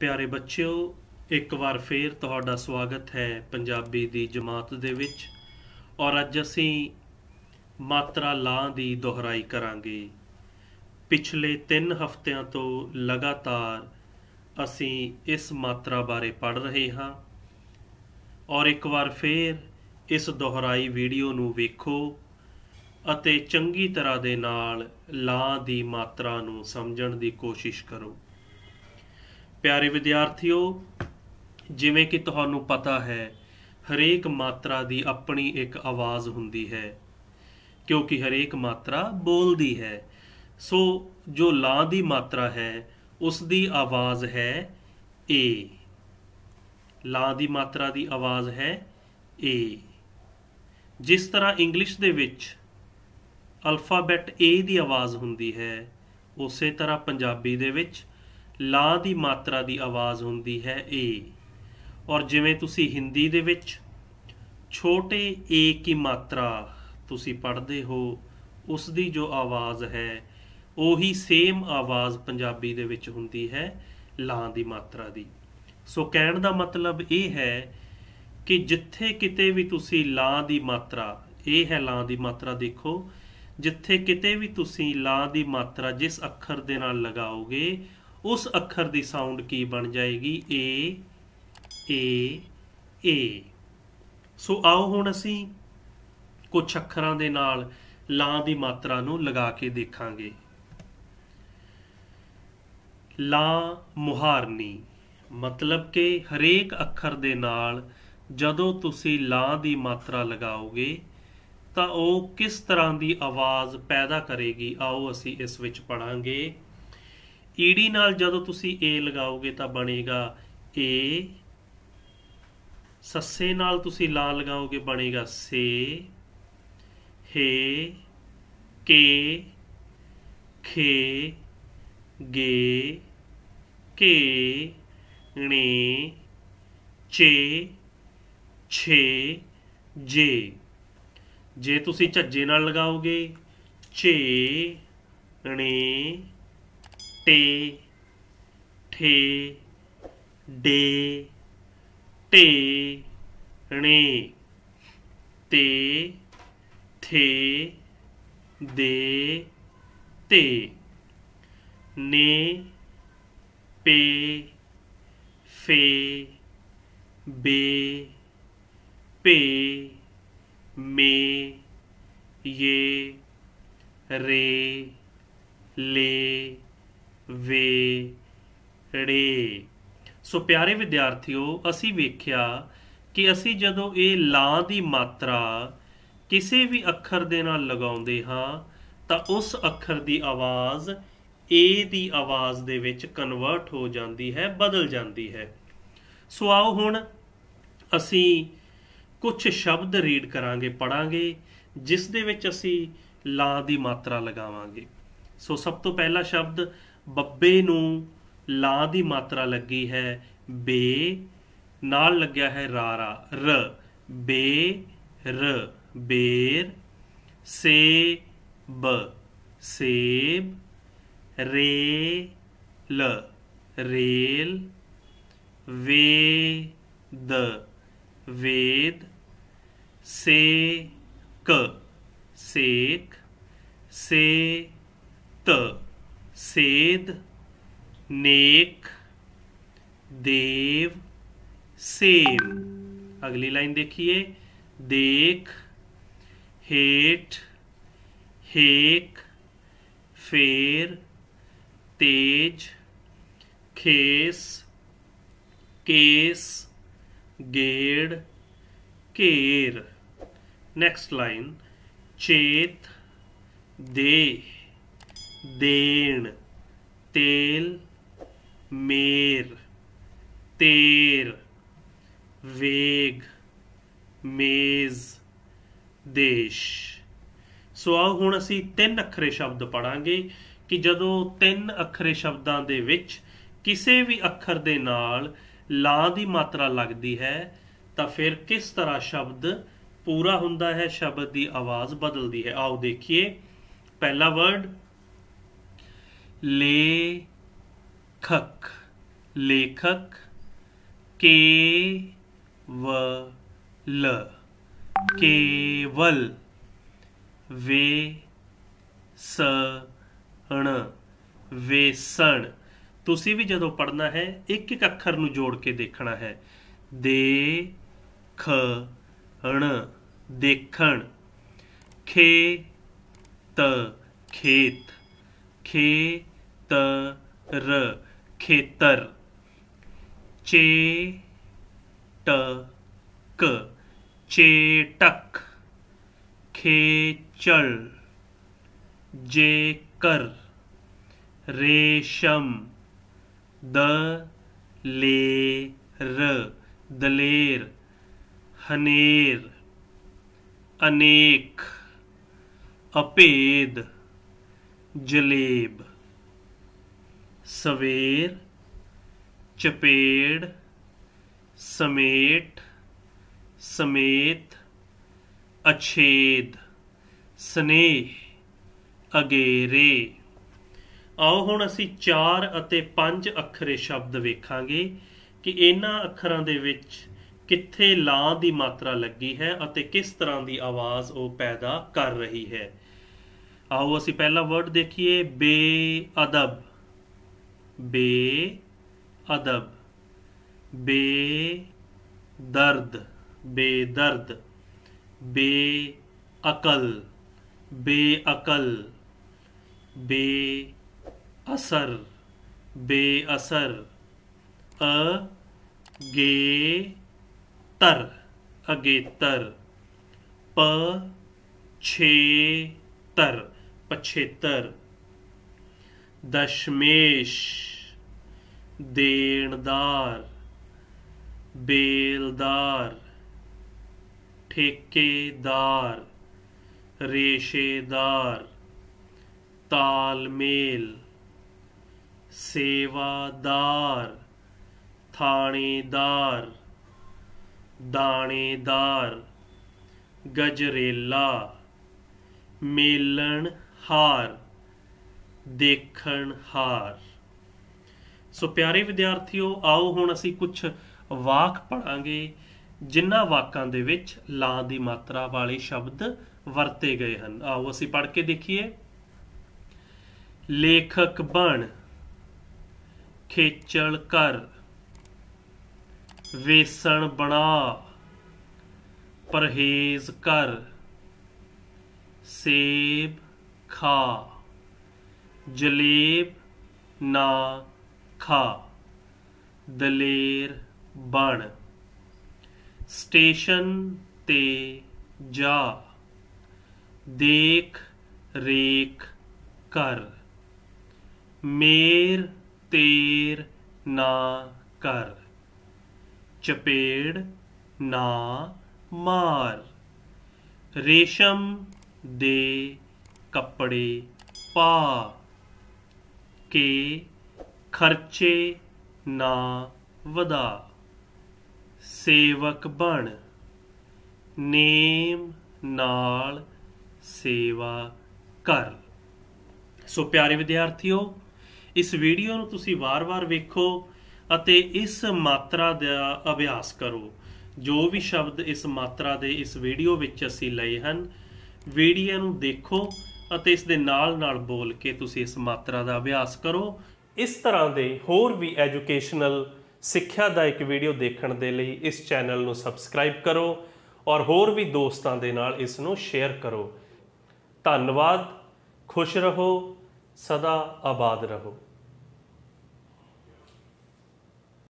ਪਿਆਰੇ ਬੱਚਿਓ ਇੱਕ ਵਾਰ ਫੇਰ ਤੁਹਾਡਾ ਸਵਾਗਤ ਹੈ ਪੰਜਾਬੀ ਦੀ ਜਮਾਤ ਦੇ ਵਿੱਚ ਔਰ ਅੱਜ ਅਸੀਂ ਮਾਤਰਾ ਲਾਂ ਦੀ ਦੁਹਰਾਈ ਕਰਾਂਗੇ ਪਿਛਲੇ 3 ਹਫ਼ਤਿਆਂ ਤੋਂ ਲਗਾਤਾਰ ਅਸੀਂ ਇਸ ਮਾਤਰਾ ਬਾਰੇ ਪੜ ਰਹੇ ਹਾਂ ਔਰ ਇੱਕ ਵਾਰ ਫੇਰ ਇਸ ਦੁਹਰਾਈ ਵੀਡੀਓ ਨੂੰ ਵੇਖੋ ਅਤੇ ਚੰਗੀ ਤਰ੍ਹਾਂ ਦੇ ਨਾਲ ਲਾ ਦੀ ਮਾਤਰਾ ਨੂੰ ਸਮਝਣ ਦੀ ਕੋਸ਼ਿਸ਼ ਕਰੋ ਪਿਆਰੇ ਵਿਦਿਆਰਥੀਓ ਜਿਵੇਂ ਕਿ ਤੁਹਾਨੂੰ ਪਤਾ ਹੈ ਹਰੇਕ ਮਾਤਰਾ ਦੀ ਆਪਣੀ ਇੱਕ ਆਵਾਜ਼ ਹੁੰਦੀ ਹੈ ਕਿਉਂਕਿ ਹਰੇਕ ਮਾਤਰਾ ਬੋਲਦੀ ਹੈ ਸੋ ਜੋ ਲਾ ਦੀ ਮਾਤਰਾ ਹੈ ਉਸ ਦੀ ਆਵਾਜ਼ ਹੈ ਏ ਲਾ ਦੀ ਮਾਤਰਾ ਦੀ ਆਵਾਜ਼ ਹੈ ਏ ਜਿਸ ਤਰ੍ਹਾਂ ਇੰਗਲਿਸ਼ ਦੇ ਵਿੱਚ ਅਲਫਾਬੈਟ ਏ ਦੀ ਆਵਾਜ਼ ਹੁੰਦੀ ਹੈ ਉਸੇ ਤਰ੍ਹਾਂ ਪੰਜਾਬੀ ਦੇ ਵਿੱਚ ਲਾ ਦੀ ਮਾਤਰਾ ਦੀ ਆਵਾਜ਼ ਹੁੰਦੀ ਹੈ ਏ ਔਰ ਜਿਵੇਂ ਤੁਸੀਂ ਹਿੰਦੀ ਦੇ ਵਿੱਚ ਛੋਟੇ ਏ ਕੀ ਮਾਤਰਾ ਤੁਸੀਂ ਪੜ੍ਹਦੇ ਹੋ ਉਸ ਦੀ ਜੋ ਆਵਾਜ਼ ਹੈ ਉਹੀ ਸੇਮ ਆਵਾਜ਼ ਪੰਜਾਬੀ ਦੇ ਵਿੱਚ ਹੁੰਦੀ ਹੈ ਲਾ ਦੀ ਮਾਤਰਾ ਦੀ ਸੋ ਕਹਿਣ ਦਾ ਮਤਲਬ ਇਹ ਹੈ ਕਿ ਜਿੱਥੇ ਕਿਤੇ ਵੀ ਤੁਸੀਂ ਲਾ ਦੀ ਮਾਤਰਾ ਇਹ ਹੈ ਲਾ ਦੀ ਮਾਤਰਾ ਦੇਖੋ ਜਿੱਥੇ ਕਿਤੇ ਵੀ ਤੁਸੀਂ ਲਾ ਦੀ ਮਾਤਰਾ ਜਿਸ ਅੱਖਰ ਦੇ ਨਾਲ ਲਗਾਓਗੇ ਉਸ ਅੱਖਰ ਦੀ ਸਾਊਂਡ ਕੀ ਬਣ ਜਾਏਗੀ ਏ ਏ ਏ ਸੋ ਆਓ ਹੁਣ ਅਸੀਂ ਕੁਝ ਅੱਖਰਾਂ ਦੇ ਨਾਲ ਲਾਂ ਦੀ ਮਾਤਰਾ ਨੂੰ ਲਗਾ ਕੇ ਦੇਖਾਂਗੇ ਲਾਂ ਮੁਹਾਰਨੀ ਮਤਲਬ ਕਿ ਹਰੇਕ ਅੱਖਰ ਦੇ ਨਾਲ ਜਦੋਂ ਤੁਸੀਂ ਲਾਂ ਦੀ ਮਾਤਰਾ ਲਗਾਓਗੇ ਤਾਂ ਉਹ ਕਿਸ ਤਰ੍ਹਾਂ ਦੀ ਆਵਾਜ਼ ਪੈਦਾ ਕਰੇਗੀ ਆਓ ਅਸੀਂ ਇਸ ਵਿੱਚ ਪੜਾਂਗੇ ਕੀੜੀ ਨਾਲ ਜਦੋਂ ਤੁਸੀਂ ਏ ਲਗਾਓਗੇ ਤਾਂ ਬਣੇਗਾ ਏ ਸੱਸੇ ਨਾਲ ਤੁਸੀਂ ਲਾ ਲਗਾਓਗੇ ਬਣੇਗਾ ਸੇ ਹੇ ਕੇ ਖੇ ਗੇ ਕੇ ਣੇ ਚੇ ਛੇ ਜੇ ਜੇ ਤੁਸੀਂ ਝੱਜੇ ਨਾਲ ਲਗਾਓਗੇ ਛੇ ਣੇ टे ठे डे टे णे ते थे दे ते ने पे फे बे पे मे ये रे ले ਵੇੜੇ ਸੋ ਪਿਆਰੇ ਵਿਦਿਆਰਥੀਓ ਅਸੀਂ ਵੇਖਿਆ ਕਿ ਅਸੀਂ ਜਦੋਂ ਇਹ ਲਾ ਦੀ ਮਾਤਰਾ ਕਿਸੇ ਵੀ ਅੱਖਰ ਦੇ ਨਾਲ ਲਗਾਉਂਦੇ ਹਾਂ ਤਾਂ ਉਸ ਅੱਖਰ ਦੀ ਆਵਾਜ਼ ਏ ਦੀ ਆਵਾਜ਼ ਦੇ ਵਿੱਚ ਕਨਵਰਟ ਹੋ ਜਾਂਦੀ ਹੈ ਬਦਲ ਜਾਂਦੀ ਹੈ ਸੋ ਆਓ ਹੁਣ ਅਸੀਂ ਕੁਝ ਸ਼ਬਦ ਰੀਡ ਕਰਾਂਗੇ ਪੜਾਂਗੇ ਜਿਸ ਦੇ ਵਿੱਚ ਅਸੀਂ ਲਾ ਦੀ ਮਾਤਰਾ ਲਗਾਵਾਂਗੇ ਸੋ ਸਭ ਤੋਂ ਪਹਿਲਾ ਸ਼ਬਦ ਬੱਬੇ ਨੂੰ ਲਾ ਦੀ ਮਾਤਰਾ ਲੱਗੀ ਹੈ ਬੇ ਨਾਲ ਲੱਗਿਆ ਹੈ ਰਾਰਾ ਰ ਬੇ ਰ ਬੇਰ ਸੇ ਬ ਸੇਬ ਰੇ ਲ ਰੇਲ ਵੇ ਦ ਵੇਦ ਸੇ ਕ ਸੇਕ ਸੇ ਤ सेद नेक देव सेम अगली लाइन देखिए देख हेठ हेक फेर तेज खेस केस गेड़ केर नेक्स्ट लाइन चेत दे ਦੇਣ ਤੇਲ ਮੇਰ ਤੇਰ ਵੇਗ ਮੇਜ਼ ਦੇਸ਼ ਸੋ ਆਓ ਹੁਣ ਅਸੀਂ ਤਿੰਨ ਅੱਖਰੇ ਸ਼ਬਦ ਪੜਾਂਗੇ ਕਿ ਜਦੋਂ ਤਿੰਨ ਅੱਖਰੇ ਸ਼ਬਦਾਂ ਦੇ ਵਿੱਚ ਕਿਸੇ ਵੀ ਅੱਖਰ ਦੇ ਨਾਲ ਲਾ ਦੀ ਮਾਤਰਾ ਲੱਗਦੀ ਹੈ ਤਾਂ ਫਿਰ ਕਿਸ ਤਰ੍ਹਾਂ ਸ਼ਬਦ ਪੂਰਾ ਹੁੰਦਾ ਹੈ ਸ਼ਬਦ ਦੀ ਆਵਾਜ਼ ਬਦਲਦੀ ਹੈ ਆਓ ਦੇਖੀਏ ਪਹਿਲਾ ਵਰਡ ਲੇਖਕ ਲੇਖਕ ਕੇ ਵ ਲ ਕੇਵਲ ਵੇ ਸ ਣ ਵੇਸਣ ਤੁਸੀਂ ਵੀ ਜਦੋਂ ਪੜਨਾ ਹੈ ਇੱਕ ਇੱਕ ਅੱਖਰ ਨੂੰ ਜੋੜ ਕੇ ਦੇਖਣਾ ਹੈ ਦੇ ਖ ਣ ਦੇਖਣ ਖੇ ਤ ਖੇਤ ਖੇ तर खेतर चे टक चेटक खेचल जेकर रेशम द र दलेर हनेर अनेक अपेद जलेब ਸਵੇਰ ਚਪੇੜ ਸਮੇਟ ਸਮੇਤ ਅਛੇਦ ਸਨੇਹ ਅਗੇਰੇ ਆਓ ਹੁਣ ਅਸੀਂ 4 ਅਤੇ 5 ਅੱਖਰੇ ਸ਼ਬਦ ਵੇਖਾਂਗੇ ਕਿ ਇਹਨਾਂ ਅੱਖਰਾਂ ਦੇ ਵਿੱਚ ਕਿੱਥੇ ਲਾ ਦੀ ਮਾਤਰਾ ਲੱਗੀ ਹੈ ਅਤੇ ਕਿਸ ਤਰ੍ਹਾਂ ਦੀ ਆਵਾਜ਼ ਉਹ ਪੈਦਾ ਕਰ ਰਹੀ ਹੈ ਆਓ ਅਸੀਂ ਪਹਿਲਾ ਵਰਡ ਦੇਖੀਏ ਬੇਅਦਬ ਬੇ ਬੇ ਅਦਬ ਬੇਅਦਬ ਬੇਦਰਦ ਅਕਲ ਬੇਅਕਲ ਬੇਅਕਲ ਬੇਅਸਰ ਬੇਅਸਰ ਅ ਗੇ ਤਰ ਅਗੇਤਰ ਪ ਛੇ ਤਰ ਪਛੇਤਰ ਦਸ਼ਮੇਸ਼ ਦੇਣਦਾਰ ਬੇਲਦਾਰ ਠੇਕੇਦਾਰ ਰੇਸ਼ੇਦਾਰ ਤਾਲਮੇਲ ਸੇਵਾਦਾਰ ਥਾਣੇਦਾਰ ਦਾਣੇਦਾਰ ਗਜਰੇਲਾ ਮੇਲਣਹਾਰ ਦੇਖਣਹਾਰ ਸੋ ਪਿਆਰੇ ਵਿਦਿਆਰਥੀਓ ਆਓ ਹੁਣ ਅਸੀਂ ਕੁਝ ਵਾਕ ਪੜਾਂਗੇ ਜਿਨ੍ਹਾਂ ਵਾਕਾਂ ਦੇ ਵਿੱਚ ਲਾ ਦੀ ਮਾਤਰਾ ਵਾਲੇ ਸ਼ਬਦ ਵਰਤੇ ਗਏ ਹਨ ਆਓ ਅਸੀਂ ਪੜ੍ਹ ਕੇ ਦੇਖੀਏ ਲੇਖਕ ਬਣ ਖੇਚਲ ਕਰ ਵੇਸਣ ਬਣਾ ਪਰਹੇਜ਼ ਕਰ ਸੇਬ ਖਾ ਜਲੇਬ ਨਾ ਖਾ ਦਲੇਰ ਬਣ ਸਟੇਸ਼ਨ ਤੇ ਜਾ ਦੇਖ ਰੇਖ ਕਰ ਮੇਰ ਤੇਰ ਨਾ ਕਰ ਚਪੇੜ ਨਾ ਮਾਰ ਰੇਸ਼ਮ ਦੇ ਕੱਪੜੇ ਪਾ ਕੇ ਖਰਚੇ ਨਾ ਵਧਾ ਸੇਵਕ ਬਣ ਨੇਮ ਨਾਲ ਸੇਵਾ ਕਰ ਸੋ ਪਿਆਰੇ ਵਿਦਿਆਰਥੀਓ ਇਸ ਵੀਡੀਓ ਨੂੰ ਤੁਸੀਂ ਵਾਰ-ਵਾਰ ਵੇਖੋ ਅਤੇ ਇਸ ਮਾਤਰਾ ਦਾ ਅਭਿਆਸ ਕਰੋ ਜੋ ਵੀ ਸ਼ਬਦ ਇਸ ਮਾਤਰਾ ਦੇ ਇਸ ਵੀਡੀਓ ਵਿੱਚ ਅਸੀਂ ਲਏ ਹਨ ਵੀਡੀਓ ਨੂੰ ਦੇਖੋ ਅਤੇ ਇਸ ਦੇ ਨਾਲ-ਨਾਲ ਬੋਲ ਕੇ ਤੁਸੀਂ ਇਸ ਮਾਤਰਾ ਦਾ ਅਭਿਆਸ ਕਰੋ ਇਸ ਤਰ੍ਹਾਂ ਦੇ ਹੋਰ ਵੀ ਐਜੂਕੇਸ਼ਨਲ ਸਿੱਖਿਆ ਦਾ ਇੱਕ ਵੀਡੀਓ ਦੇਖਣ ਦੇ ਲਈ ਇਸ ਚੈਨਲ ਨੂੰ ਸਬਸਕ੍ਰਾਈਬ ਕਰੋ ਔਰ ਹੋਰ ਵੀ ਦੋਸਤਾਂ ਦੇ ਨਾਲ ਇਸ ਨੂੰ ਸ਼ੇਅਰ ਕਰੋ ਧੰਨਵਾਦ ਖੁਸ਼ ਰਹੋ ਸਦਾ ਆਬਾਦ ਰਹੋ